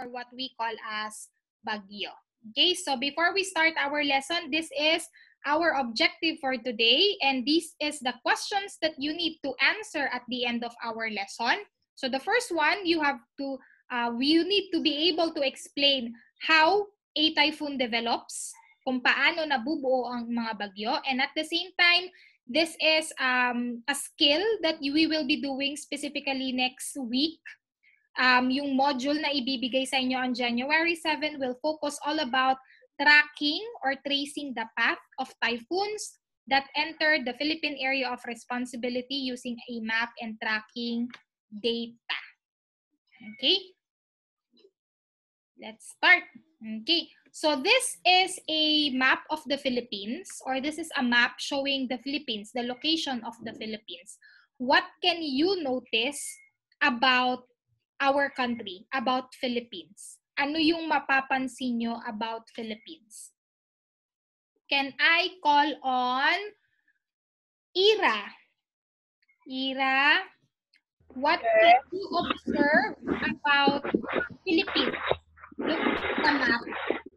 or what we call as bagyo. Okay, so before we start our lesson, this is our objective for today and this is the questions that you need to answer at the end of our lesson. So the first one, you have to, uh, you need to be able to explain how a typhoon develops, kung paano nabubuo ang mga bagyo, and at the same time, this is um, a skill that we will be doing specifically next week um, yung module na ibibigay sa inyo on January 7 will focus all about tracking or tracing the path of typhoons that entered the Philippine area of responsibility using a map and tracking data. Okay? Let's start. Okay. So this is a map of the Philippines or this is a map showing the Philippines, the location of the Philippines. What can you notice about our country, about Philippines? Ano yung mapapansin nyo about Philippines? Can I call on Ira? Ira, what can you observe about Philippines? Look at the map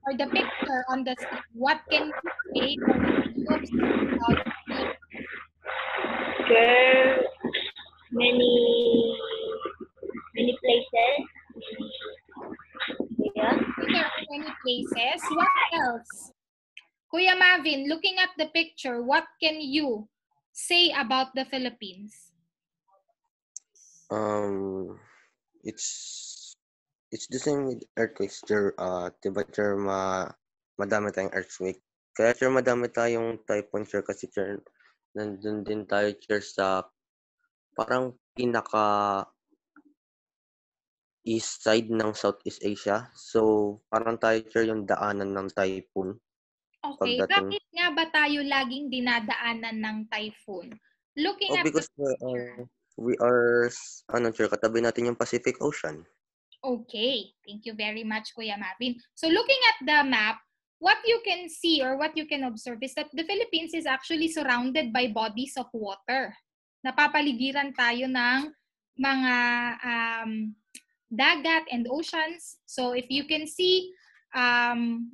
or the picture on the screen. What can you say or what you observe about Philippines? There many many places. Yeah. Many places. What else? Kuya Mavin, looking at the picture, what can you say about the Philippines? Um, it's it's the same with earthquakes. There, uh, diba, there ma, madami tayong earthquake. Kaya sure madami tayong typhoon sure kasi sure nandun din tayo sure sa parang pinaka east side ng Southeast Asia. So, parang tayo sure yung daanan ng typhoon. Okay, pagdating... bakit nga ba tayo laging dinadaanan ng typhoon? Looking oh, at because the uh, we are, ano sure, katabi natin yung Pacific Ocean. Okay, thank you very much, Kuya Mavin. So, looking at the map, what you can see or what you can observe is that the Philippines is actually surrounded by bodies of water. Napapaligiran tayo ng mga um, dagat and oceans. So if you can see, um,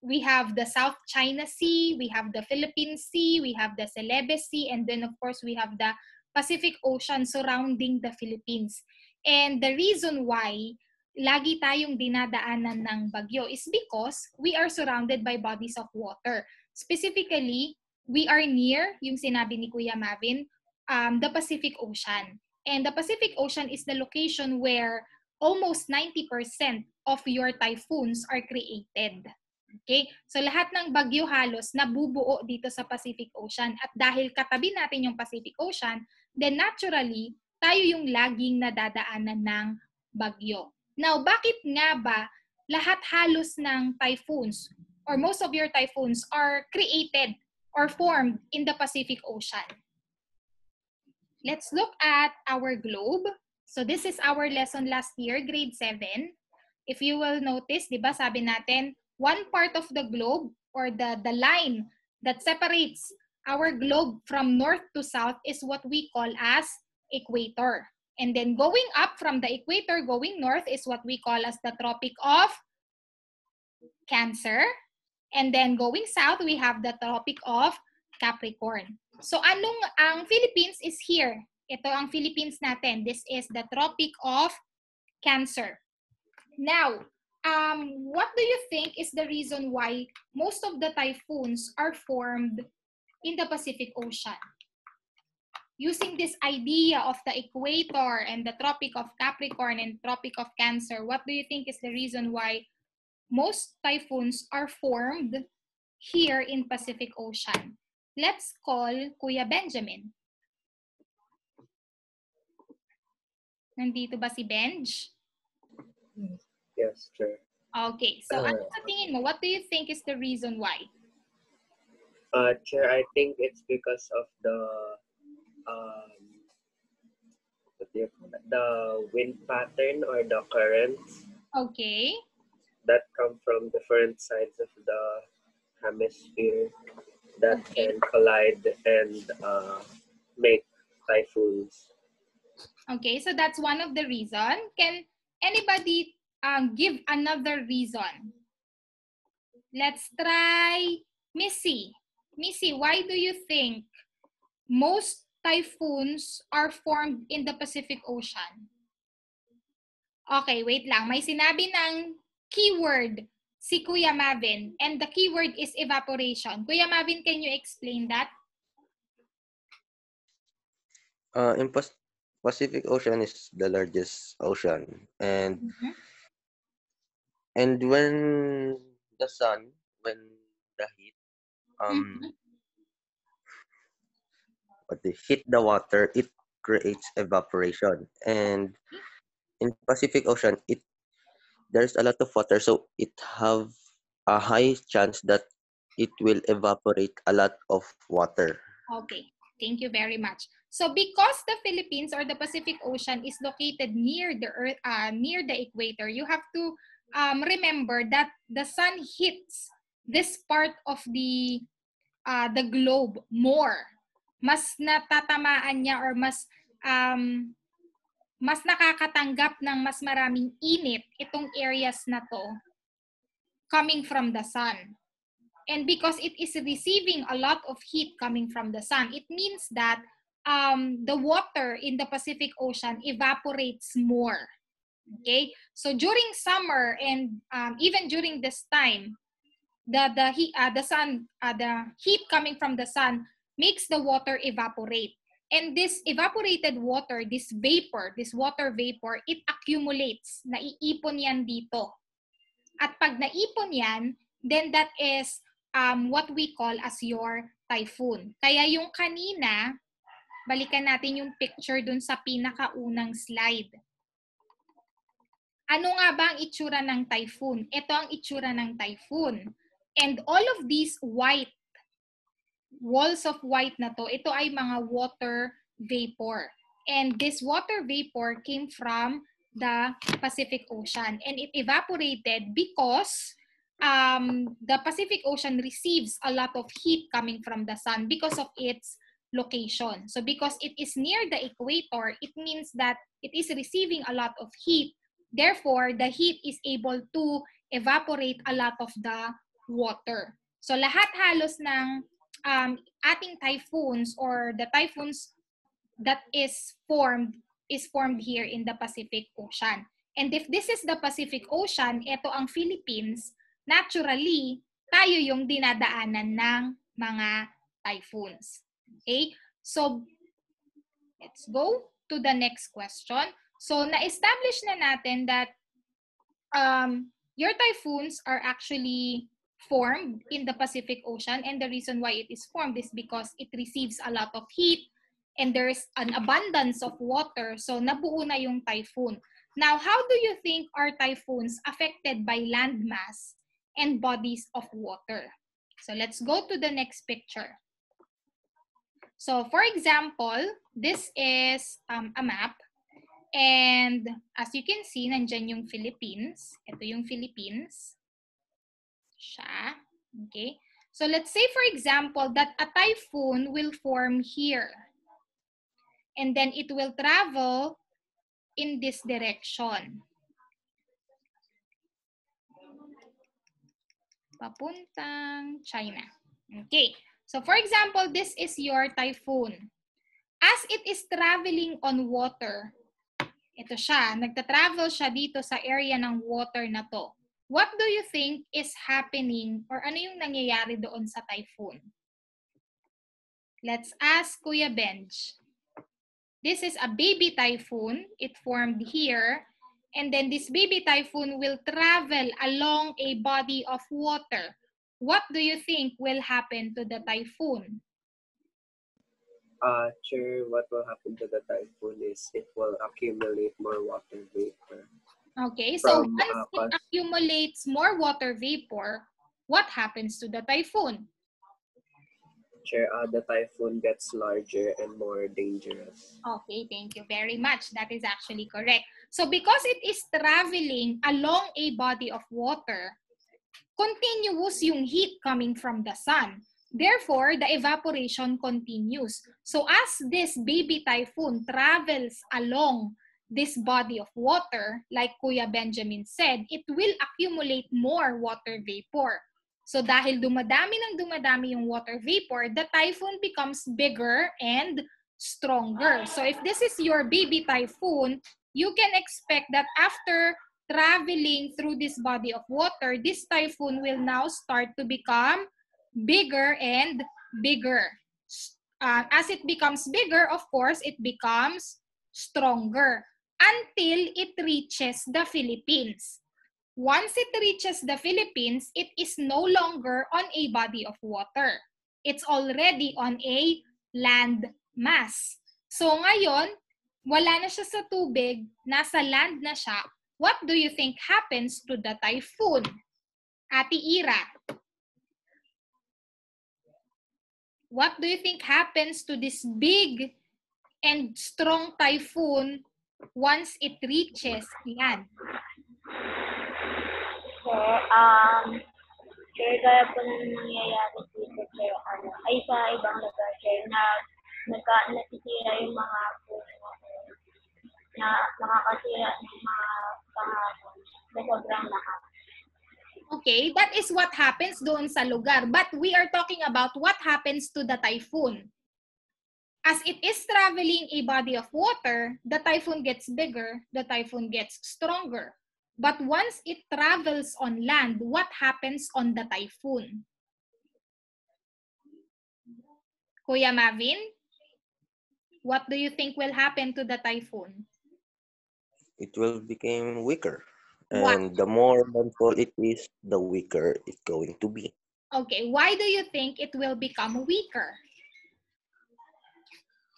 we have the South China Sea, we have the Philippine Sea, we have the Celebes Sea, and then of course we have the Pacific Ocean surrounding the Philippines. And the reason why lagi tayong dinadaanan ng bagyo is because we are surrounded by bodies of water. Specifically, we are near, yung sinabi ni Kuya Mavin, um, the Pacific Ocean. And the Pacific Ocean is the location where almost 90% of your typhoons are created. Okay? So lahat ng bagyo halos nabubuo dito sa Pacific Ocean. At dahil katabi natin yung Pacific Ocean, then naturally, tayo yung laging nadadaanan ng bagyo. Now, bakit nga ba lahat halos ng typhoons or most of your typhoons are created or formed in the Pacific Ocean? Let's look at our globe. So this is our lesson last year, grade 7. If you will notice, di ba sabi natin, one part of the globe or the, the line that separates our globe from north to south is what we call as equator. And then going up from the equator, going north is what we call as the Tropic of Cancer. And then going south, we have the Tropic of Capricorn. So anong ang Philippines is here Ito ang Philippines natin. This is the Tropic of Cancer. Now, um, what do you think is the reason why most of the typhoons are formed in the Pacific Ocean? Using this idea of the equator and the Tropic of Capricorn and Tropic of Cancer, what do you think is the reason why most typhoons are formed here in Pacific Ocean? Let's call Kuya Benjamin. Nandito ba si Benj? Yes, sure. Okay, so uh, ano sa tingin mo? What do you think is the reason why? Uh, Chair, I think it's because of the um, the wind pattern or the currents. Okay. That come from different sides of the hemisphere that okay. can collide and uh, make typhoons. Okay, so that's one of the reason. Can anybody um, give another reason? Let's try Missy. Missy, why do you think most typhoons are formed in the Pacific Ocean? Okay, wait lang. May sinabi ng keyword si Kuya Mavin and the keyword is evaporation. Kuya Mavin, can you explain that? Uh, in, Pacific Ocean is the largest ocean, and mm-hmm. and when the sun, when the heat, um, mm-hmm. but they hit the water, it creates evaporation, and in Pacific Ocean, it there's a lot of water, so it have a high chance that it will evaporate a lot of water. Okay, thank you very much. So because the Philippines or the Pacific Ocean is located near the earth uh, near the equator, you have to um, remember that the sun hits this part of the uh, the globe more. Mas natatamaan niya or mas um, mas nakakatanggap ng mas maraming init itong areas na to coming from the sun. And because it is receiving a lot of heat coming from the sun, it means that um, the water in the Pacific Ocean evaporates more. Okay, so during summer and um, even during this time, the the heat, uh, the sun, uh, the heat coming from the sun makes the water evaporate. And this evaporated water, this vapor, this water vapor, it accumulates. Naiipon yan dito. At pag naipon yan, then that is um, what we call as your typhoon. Kaya yung kanina, balikan natin yung picture dun sa pinakaunang slide. Ano nga ba ang itsura ng typhoon? Ito ang itsura ng typhoon. And all of these white, walls of white na to, ito ay mga water vapor. And this water vapor came from the Pacific Ocean. And it evaporated because um, the Pacific Ocean receives a lot of heat coming from the sun because of its location. So because it is near the equator, it means that it is receiving a lot of heat. Therefore, the heat is able to evaporate a lot of the water. So lahat halos ng um, ating typhoons or the typhoons that is formed is formed here in the Pacific Ocean. And if this is the Pacific Ocean, ito ang Philippines, naturally, tayo yung dinadaanan ng mga typhoons. Okay? So, let's go to the next question. So, na-establish na natin that um, your typhoons are actually formed in the Pacific Ocean and the reason why it is formed is because it receives a lot of heat and there's an abundance of water. So, nabuo na yung typhoon. Now, how do you think are typhoons affected by landmass and bodies of water? So, let's go to the next picture. So for example, this is um, a map. And as you can see, nandyan yung Philippines. Ito yung Philippines. Siya. Okay. So let's say, for example, that a typhoon will form here. And then it will travel in this direction. Papuntang China. Okay. So for example, this is your typhoon. As it is traveling on water, ito siya, nagta-travel siya dito sa area ng water na to. What do you think is happening or ano yung nangyayari doon sa typhoon? Let's ask Kuya Benj. This is a baby typhoon. It formed here. And then this baby typhoon will travel along a body of water. what do you think will happen to the typhoon? Uh, sure, what will happen to the typhoon is it will accumulate more water vapor. Okay, so from, once uh, it accumulates more water vapor, what happens to the typhoon? Sure, uh, the typhoon gets larger and more dangerous. Okay, thank you very much. That is actually correct. So because it is traveling along a body of water, continuous yung heat coming from the sun. Therefore, the evaporation continues. So as this baby typhoon travels along this body of water, like Kuya Benjamin said, it will accumulate more water vapor. So dahil dumadami ng dumadami yung water vapor, the typhoon becomes bigger and stronger. So if this is your baby typhoon, you can expect that after traveling through this body of water, this typhoon will now start to become bigger and bigger. Uh, as it becomes bigger, of course, it becomes stronger until it reaches the Philippines. Once it reaches the Philippines, it is no longer on a body of water. It's already on a land mass. So ngayon, wala na siya sa tubig, nasa land na siya, What do you think happens to the typhoon? Ate Ira. What do you think happens to this big and strong typhoon once it reaches? Yan. Okay, um, sure kaya po nangyayari dito sa ano, ay sa ibang lugar, sure, na nagka, natitira yung mga puno na nakakasira ng mga kahapon na sobrang lahat. Okay, that is what happens doon sa lugar. But we are talking about what happens to the typhoon. As it is traveling a body of water, the typhoon gets bigger, the typhoon gets stronger. But once it travels on land, what happens on the typhoon? Kuya Mavin, what do you think will happen to the typhoon? it will become weaker. And what? the more harmful it is, the weaker it's going to be. Okay, why do you think it will become weaker?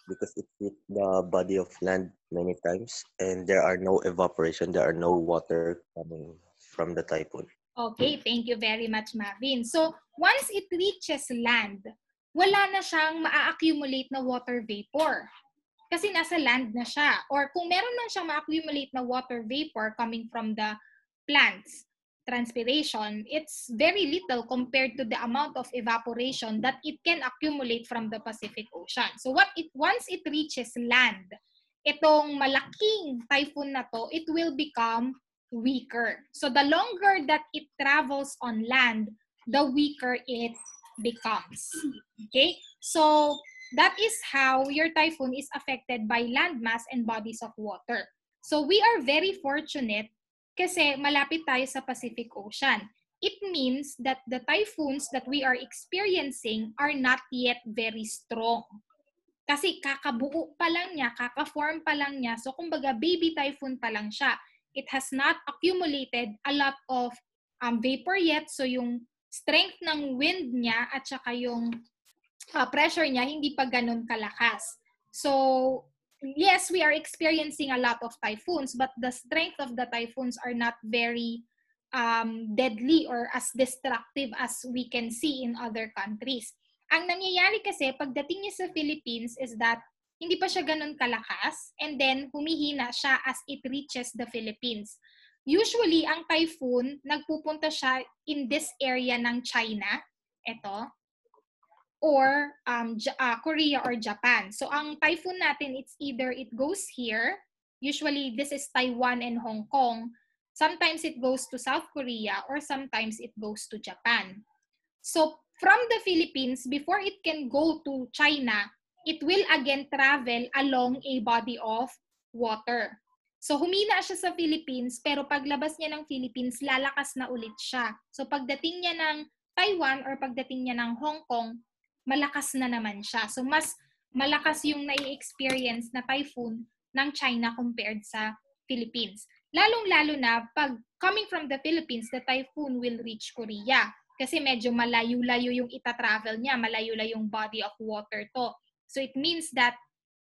Because it hit the body of land many times and there are no evaporation, there are no water coming from the typhoon. Okay, thank you very much, Marvin. So, once it reaches land, wala na siyang ma accumulate na water vapor. kasi nasa land na siya. Or kung meron man siyang ma-accumulate na water vapor coming from the plants, transpiration, it's very little compared to the amount of evaporation that it can accumulate from the Pacific Ocean. So what it once it reaches land, itong malaking typhoon na to, it will become weaker. So the longer that it travels on land, the weaker it becomes. Okay? So That is how your typhoon is affected by landmass and bodies of water. So we are very fortunate kasi malapit tayo sa Pacific Ocean. It means that the typhoons that we are experiencing are not yet very strong. Kasi kakabuo pa lang niya, kakaform pa lang niya. So kumbaga baby typhoon pa lang siya. It has not accumulated a lot of um, vapor yet. So yung strength ng wind niya at saka yung uh, pressure niya hindi pa ganun kalakas. So, yes, we are experiencing a lot of typhoons, but the strength of the typhoons are not very um, deadly or as destructive as we can see in other countries. Ang nangyayari kasi pagdating niya sa Philippines is that hindi pa siya ganun kalakas and then humihina siya as it reaches the Philippines. Usually, ang typhoon, nagpupunta siya in this area ng China, ito, or um, J- uh, Korea or Japan. So ang typhoon natin, it's either it goes here, usually this is Taiwan and Hong Kong, sometimes it goes to South Korea, or sometimes it goes to Japan. So from the Philippines, before it can go to China, it will again travel along a body of water. So humina siya sa Philippines, pero paglabas niya ng Philippines, lalakas na ulit siya. So pagdating niya ng Taiwan or pagdating niya ng Hong Kong, malakas na naman siya. So, mas malakas yung nai-experience na typhoon ng China compared sa Philippines. Lalong-lalo na pag coming from the Philippines, the typhoon will reach Korea. Kasi medyo malayo-layo yung itatravel niya, malayo-layo yung body of water to. So it means that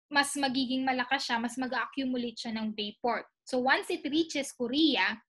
mas magiging malakas siya, mas mag-accumulate siya ng vapor. So once it reaches Korea,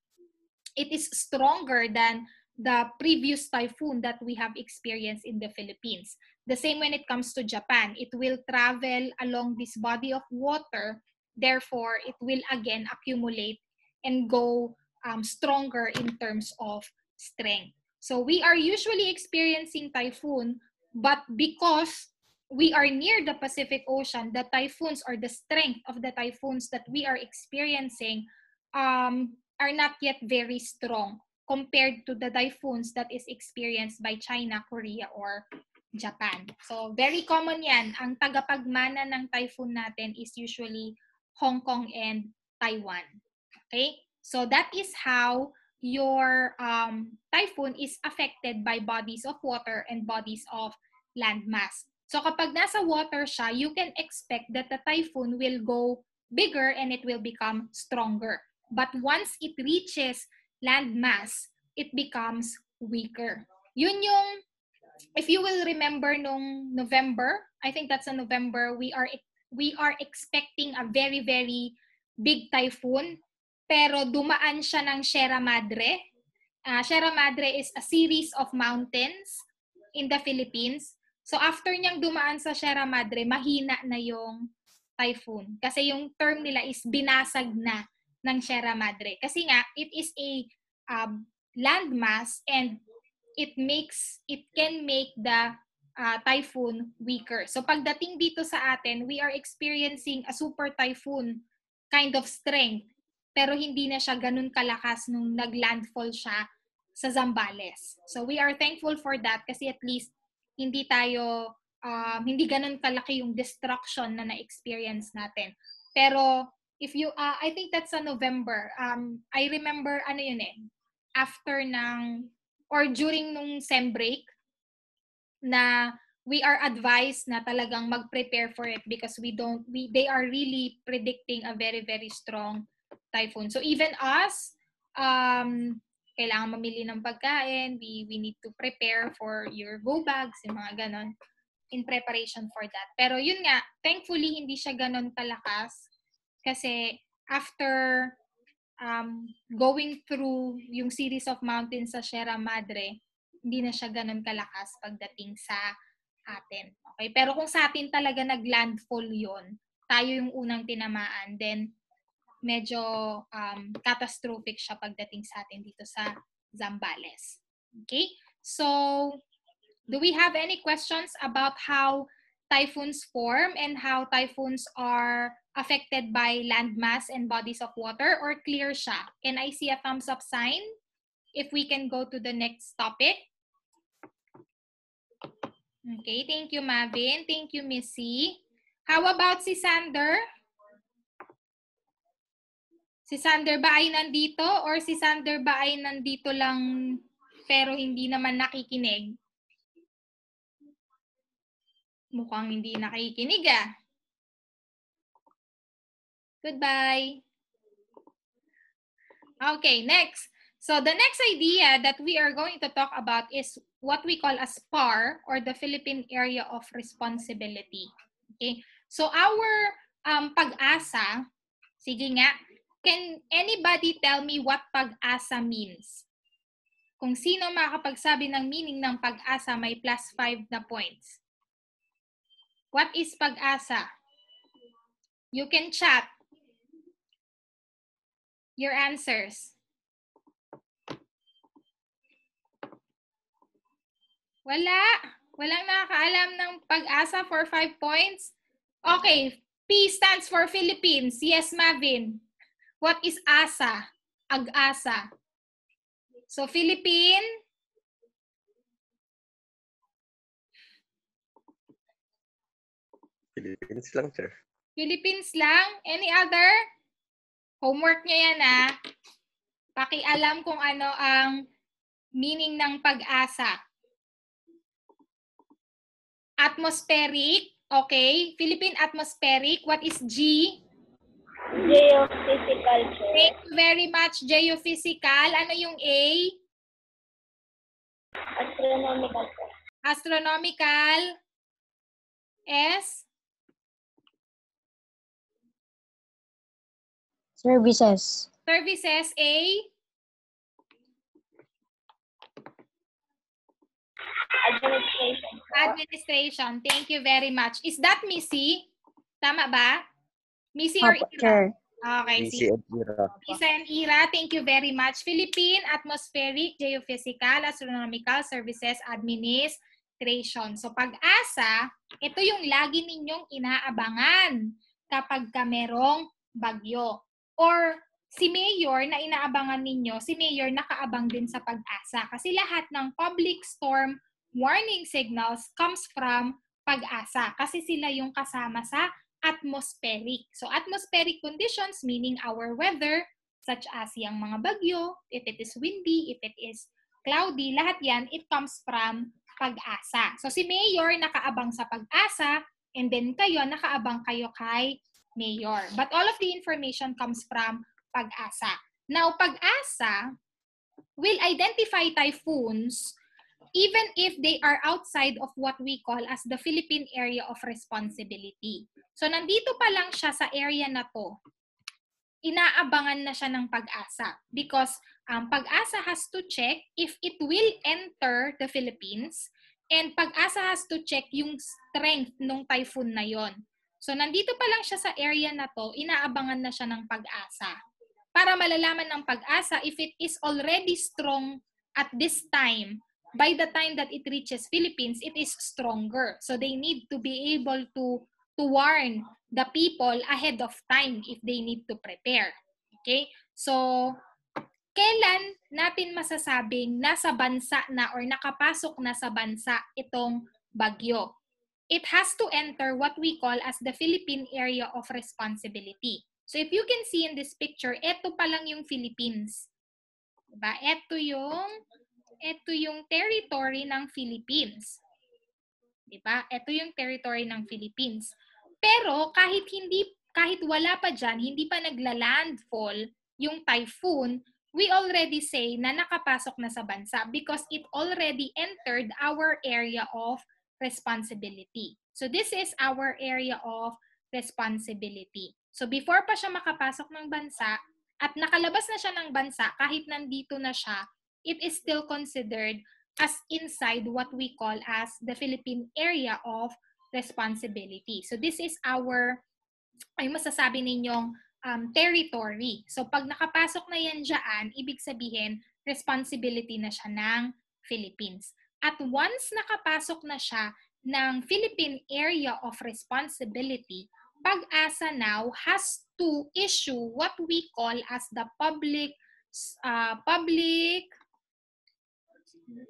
it is stronger than the previous typhoon that we have experienced in the Philippines. The same when it comes to Japan, it will travel along this body of water, therefore, it will again accumulate and go um, stronger in terms of strength. So we are usually experiencing typhoon, but because we are near the Pacific Ocean, the typhoons or the strength of the typhoons that we are experiencing um, are not yet very strong compared to the typhoons that is experienced by China, Korea, or Japan. So, very common yan. Ang tagapagmana ng typhoon natin is usually Hong Kong and Taiwan. Okay? So, that is how your um, typhoon is affected by bodies of water and bodies of landmass. So, kapag nasa water siya, you can expect that the typhoon will go bigger and it will become stronger. But once it reaches landmass, it becomes weaker. Yun yung if you will remember nung November, I think that's a November, we are we are expecting a very very big typhoon pero dumaan siya ng Sierra Madre. Uh, Sierra Madre is a series of mountains in the Philippines. So after niyang dumaan sa Sierra Madre, mahina na yung typhoon. Kasi yung term nila is binasag na ng Sierra Madre. Kasi nga, it is a um, landmass and it makes it can make the uh, typhoon weaker. So pagdating dito sa atin, we are experiencing a super typhoon kind of strength pero hindi na siya ganun kalakas nung naglandfall siya sa Zambales. So we are thankful for that kasi at least hindi tayo um, hindi ganun kalaki yung destruction na na-experience natin. Pero if you uh, I think that's sa November. Um I remember ano yun eh after ng or during nung sem break na we are advised na talagang mag-prepare for it because we don't we they are really predicting a very very strong typhoon. So even us um kailangan mamili ng pagkain, we we need to prepare for your go bags, yung mga ganon in preparation for that. Pero yun nga, thankfully hindi siya ganon kalakas kasi after um, going through yung series of mountains sa Sierra Madre, hindi na siya ganun kalakas pagdating sa atin. Okay? Pero kung sa atin talaga nag-landfall yon tayo yung unang tinamaan, then medyo um, catastrophic siya pagdating sa atin dito sa Zambales. Okay? So, do we have any questions about how typhoons form and how typhoons are affected by landmass and bodies of water or clear siya? Can I see a thumbs up sign? If we can go to the next topic. Okay, thank you Mavin. Thank you Missy. How about si Sander? Si Sander ba ay nandito or si Sander ba ay nandito lang pero hindi naman nakikinig? Mukhang hindi nakikinig ah. Goodbye. Okay, next. So the next idea that we are going to talk about is what we call as PAR or the Philippine Area of Responsibility. Okay? So our um, pag-asa, sige nga, can anybody tell me what pag-asa means? Kung sino makakapagsabi ng meaning ng pag-asa, may plus 5 na points. What is pag-asa? You can chat your answers. Wala. Walang nakakaalam ng pag-asa for five points. Okay, P stands for Philippines. Yes, Mavin. What is ASA? Ag-asa. So, Philippine. Philippines lang, sir. Philippines lang? Any other? Homework niya yan ah. Pakialam kung ano ang meaning ng pag-asa. Atmospheric, okay. Philippine atmospheric, what is G? Geophysical. Thank you very much, geophysical. Ano yung A? Astronomical. Astronomical. S? Services. Services A? Administration. Administration. Thank you very much. Is that Missy? Tama ba? Missy or Ira? Sure. Okay. Missy and Ira. Missy and Ira, thank you very much. Philippine Atmospheric Geophysical Astronomical Services Administration. So pag-asa, ito yung lagi ninyong inaabangan kapag ka merong bagyo. Or si Mayor na inaabangan ninyo, si Mayor nakaabang din sa pag-asa. Kasi lahat ng public storm warning signals comes from pag-asa. Kasi sila yung kasama sa atmospheric. So atmospheric conditions meaning our weather such as yung mga bagyo, if it is windy, if it is cloudy, lahat yan, it comes from pag-asa. So si Mayor nakaabang sa pag-asa and then kayo nakaabang kayo kay mayor. But all of the information comes from PAGASA. Now, PAGASA will identify typhoons even if they are outside of what we call as the Philippine Area of Responsibility. So, nandito pa lang siya sa area na to. Inaabangan na siya ng PAGASA because um, pag has to check if it will enter the Philippines and PAGASA has to check yung strength ng typhoon na yon. So, nandito pa lang siya sa area na to, inaabangan na siya ng pag-asa. Para malalaman ng pag-asa if it is already strong at this time, by the time that it reaches Philippines, it is stronger. So, they need to be able to, to warn the people ahead of time if they need to prepare. Okay? So, kailan natin masasabing nasa bansa na or nakapasok na sa bansa itong bagyo? it has to enter what we call as the Philippine Area of Responsibility. So if you can see in this picture, eto pa lang yung Philippines. Diba? Eto yung, eto yung territory ng Philippines. Diba? Eto yung territory ng Philippines. Pero kahit hindi kahit wala pa diyan, hindi pa nagla-landfall yung typhoon, we already say na nakapasok na sa bansa because it already entered our area of responsibility. So this is our area of responsibility. So before pa siya makapasok ng bansa at nakalabas na siya ng bansa, kahit nandito na siya, it is still considered as inside what we call as the Philippine area of responsibility. So this is our, ay masasabi ninyong um, territory. So pag nakapasok na yan diyan, ibig sabihin, responsibility na siya ng Philippines. At once nakapasok na siya ng Philippine Area of Responsibility, Pag-asa now has to issue what we call as the public uh, public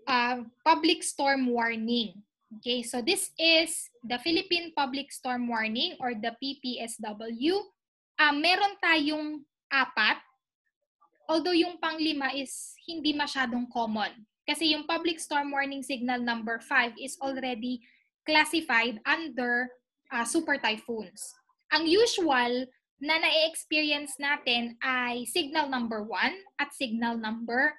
uh, public storm warning. Okay, so this is the Philippine Public Storm Warning or the PPSW. Uh, ah, meron tayong apat, although yung panglima is hindi masyadong common. Kasi yung public storm warning signal number 5 is already classified under uh, super typhoons. Ang usual na na-experience natin ay signal number 1 at signal number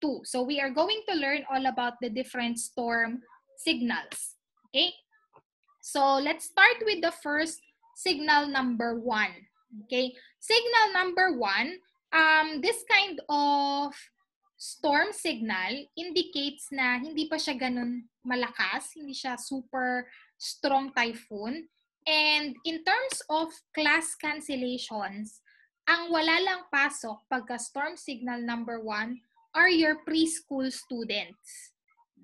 2. So we are going to learn all about the different storm signals. Okay? So let's start with the first signal number 1. Okay? Signal number 1, um, this kind of storm signal indicates na hindi pa siya ganun malakas, hindi siya super strong typhoon. And in terms of class cancellations, ang wala lang pasok pagka storm signal number one are your preschool students.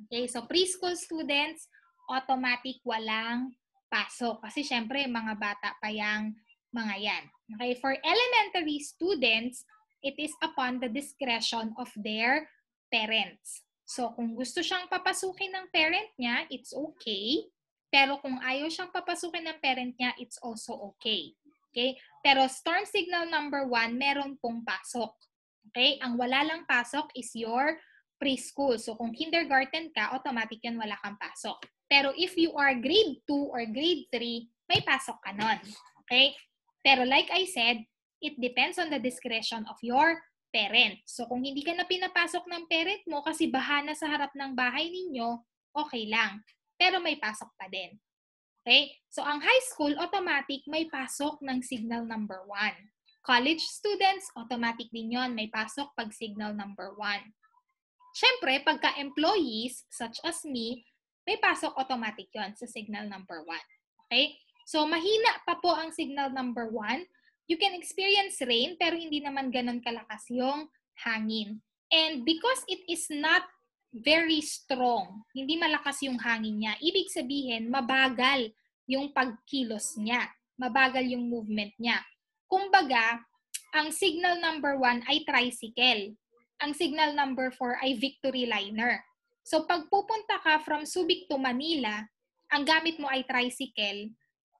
Okay, so preschool students, automatic walang pasok. Kasi syempre, mga bata pa yung mga yan. Okay, for elementary students, it is upon the discretion of their parents. So, kung gusto siyang papasukin ng parent niya, it's okay. Pero kung ayaw siyang papasukin ng parent niya, it's also okay. Okay? Pero storm signal number one, meron pong pasok. Okay? Ang wala lang pasok is your preschool. So, kung kindergarten ka, automatic yan wala kang pasok. Pero if you are grade 2 or grade 3, may pasok ka nun. Okay? Pero like I said, it depends on the discretion of your parent. So kung hindi ka na pinapasok ng parent mo kasi bahana sa harap ng bahay ninyo, okay lang. Pero may pasok pa din. Okay? So ang high school, automatic may pasok ng signal number 1. College students, automatic din yon may pasok pag signal number 1. Siyempre, pagka employees, such as me, may pasok automatic yon sa signal number 1. Okay? So, mahina pa po ang signal number 1 you can experience rain pero hindi naman ganun kalakas yung hangin. And because it is not very strong, hindi malakas yung hangin niya, ibig sabihin mabagal yung pagkilos niya, mabagal yung movement niya. Kumbaga, ang signal number one ay tricycle. Ang signal number four ay victory liner. So pagpupunta ka from Subic to Manila, ang gamit mo ay tricycle,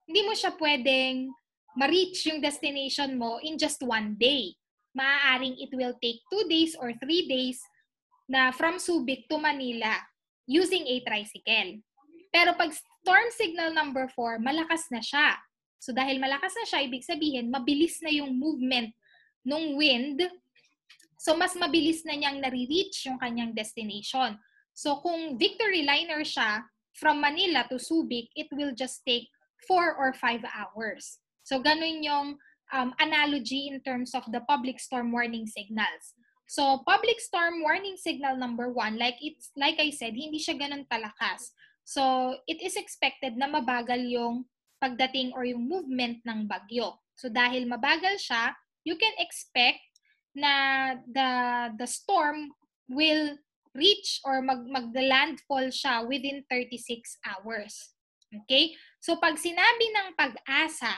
hindi mo siya pwedeng ma-reach yung destination mo in just one day. Maaaring it will take two days or three days na from Subic to Manila using a tricycle. Pero pag storm signal number 4, malakas na siya. So dahil malakas na siya, ibig sabihin, mabilis na yung movement ng wind. So mas mabilis na niyang nare-reach yung kanyang destination. So kung Victory Liner siya, from Manila to Subic, it will just take 4 or 5 hours. So, ganun yung um, analogy in terms of the public storm warning signals. So, public storm warning signal number one, like, it's, like I said, hindi siya ganun talakas. So, it is expected na mabagal yung pagdating or yung movement ng bagyo. So, dahil mabagal siya, you can expect na the, the storm will reach or mag, maglandfall siya within 36 hours. Okay? So, pag sinabi ng pag-asa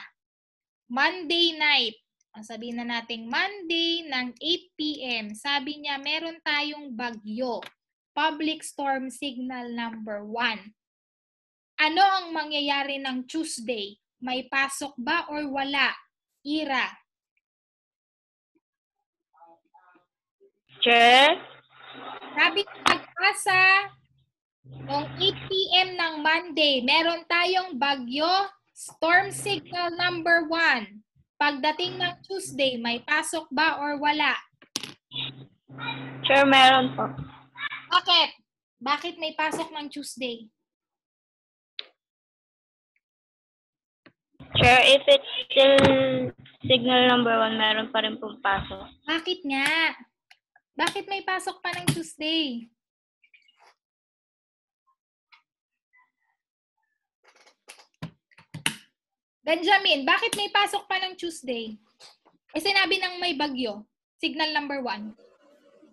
Monday night. O sabihin na natin Monday ng 8 p.m. Sabi niya meron tayong bagyo. Public storm signal number 1. Ano ang mangyayari ng Tuesday? May pasok ba or wala? Ira. Che? Sabi nag-asa, noong 8 p.m. ng Monday, meron tayong bagyo Storm signal number one. Pagdating ng Tuesday, may pasok ba or wala? Sure, meron po. Bakit? Bakit may pasok ng Tuesday? Sure, if it's still signal number one, meron pa rin pong pasok. Bakit nga? Bakit may pasok pa ng Tuesday? Benjamin, bakit may pasok pa ng Tuesday? Eh sinabi ng may bagyo. Signal number one.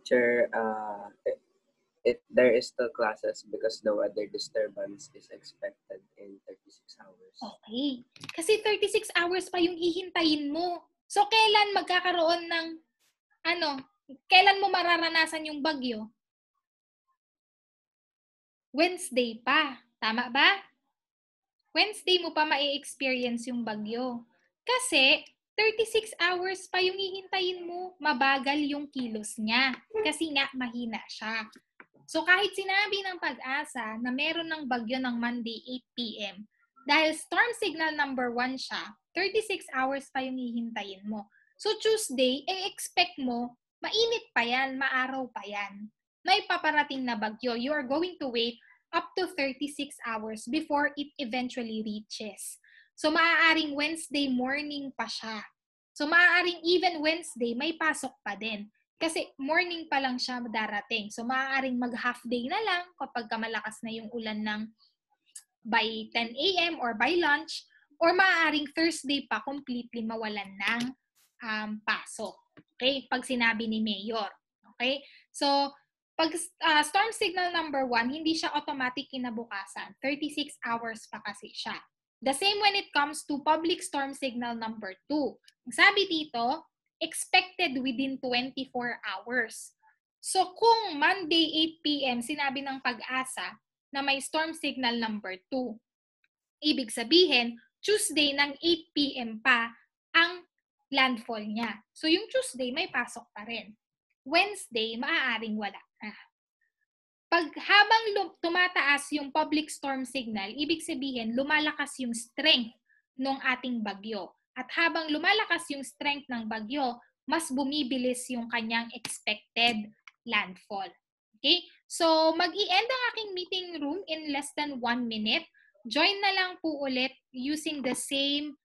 Sure, uh, it, it, there is still classes because the weather disturbance is expected in 36 hours. Okay. Kasi 36 hours pa yung hihintayin mo. So, kailan magkakaroon ng, ano, kailan mo mararanasan yung bagyo? Wednesday pa. Tama ba? Wednesday mo pa ma experience yung bagyo. Kasi 36 hours pa yung hihintayin mo, mabagal yung kilos niya. Kasi nga, mahina siya. So kahit sinabi ng pag-asa na meron ng bagyo ng Monday 8pm, dahil storm signal number 1 siya, 36 hours pa yung hihintayin mo. So Tuesday, eh expect mo, mainit pa yan, maaraw pa yan. May paparating na bagyo. You are going to wait up to 36 hours before it eventually reaches. So maaaring Wednesday morning pa siya. So maaaring even Wednesday may pasok pa din. Kasi morning pa lang siya darating. So maaaring mag half day na lang kapag malakas na yung ulan ng by 10 a.m. or by lunch or maaaring Thursday pa completely mawalan ng um, pasok. Okay? Pag sinabi ni Mayor. Okay? So, pag uh, storm signal number 1, hindi siya automatic kinabukasan. 36 hours pa kasi siya. The same when it comes to public storm signal number 2. Sabi dito, expected within 24 hours. So kung Monday 8 p.m. sinabi ng pag-asa na may storm signal number 2, ibig sabihin, Tuesday ng 8 p.m. pa ang landfall niya. So yung Tuesday, may pasok pa rin. Wednesday, maaaring wala pag habang tumataas yung public storm signal, ibig sabihin lumalakas yung strength ng ating bagyo. At habang lumalakas yung strength ng bagyo, mas bumibilis yung kanyang expected landfall. Okay? So, mag end ang aking meeting room in less than one minute. Join na lang po ulit using the same